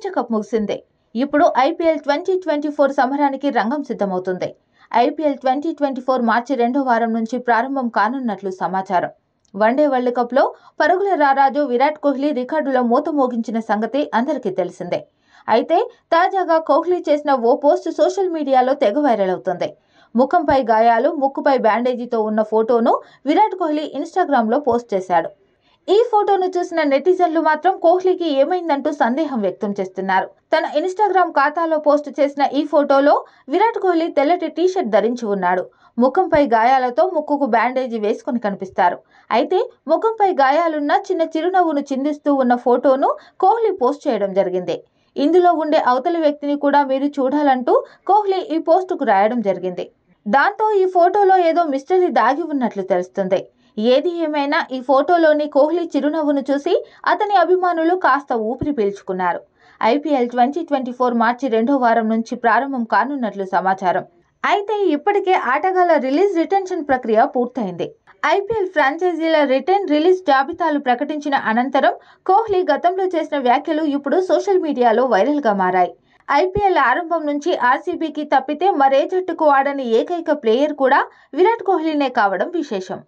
ప్రపంచ కప్ ముగిసింది ఇప్పుడు ఐపీఎల్ ట్వంటీ ట్వంటీ ఫోర్ సమరానికి రంగం సిద్ధమవుతుంది ఐపీఎల్ ట్వంటీ ట్వంటీ ఫోర్ మార్చి రెండో వారం నుంచి ప్రారంభం కానున్నట్లు సమాచారం వన్డే వరల్డ్ కప్లో పరుగుల రారాజు విరాట్ కోహ్లీ రికార్డులో మూత మోగించిన సంగతి అందరికీ తెలిసిందే అయితే తాజాగా కోహ్లీ చేసిన ఓ పోస్ట్ సోషల్ మీడియాలో తెగ వైరల్ అవుతుంది ముఖంపై గాయాలు ముక్కుపై బ్యాండేజీతో ఉన్న ఫోటోను విరాట్ కోహ్లీ ఇన్స్టాగ్రామ్లో పోస్ట్ చేశాడు ఈ ఫోటోను చూసిన నెటిజన్లు మాత్రం కోహ్లీకి ఏమైందంటూ సందేహం వ్యక్తం చేస్తున్నారు తన ఇన్స్టాగ్రామ్ ఖాతాలో పోస్ట్ చేసిన ఈ ఫోటోలో విరాట్ కోహ్లీ తెల్లటి టీషర్ట్ ధరించి ఉన్నాడు ముఖంపై గాయాలతో ముక్కుకు బ్యాండేజీ వేసుకుని కనిపిస్తారు అయితే ముఖంపై గాయాలున్న చిన్న చిరునవ్వును చిందిస్తూ ఉన్న ఫోటోను కోహ్లీ పోస్ట్ చేయడం జరిగింది ఇందులో ఉండే అవతలి వ్యక్తిని కూడా మీరు చూడాలంటూ కోహ్లీ ఈ పోస్టుకు రాయడం జరిగింది దాంతో ఈ ఫోటోలో ఏదో మిస్టరీ దాగి ఉన్నట్లు తెలుస్తుంది ఏది ఏమైనా ఈ ఫోటోలోని కోహ్లీ చిరునవ్వును చూసి అతని అభిమానులు కాస్త ఊపిరి పీల్చుకున్నారు ఐపీఎల్ ట్వంటీ ట్వంటీ ఫోర్ మార్చి రెండో వారం నుంచి ప్రారంభం కానున్నట్లు సమాచారం అయితే ఇప్పటికే ఆటగాళ్ల రిలీజ్ రిటెన్షన్ ప్రక్రియ పూర్తయింది ఐపీఎల్ ఫ్రాంచైజీల రిటర్న్ రిలీజ్ జాబితాలు ప్రకటించిన అనంతరం కోహ్లీ గతంలో చేసిన వ్యాఖ్యలు ఇప్పుడు సోషల్ మీడియాలో వైరల్గా మారాయి ఐపీఎల్ ఆరంభం నుంచి ఆర్సీబీకి తప్పితే మరే జట్టుకు ఆడని ఏకైక ప్లేయర్ కూడా విరాట్ కోహ్లీనే కావడం విశేషం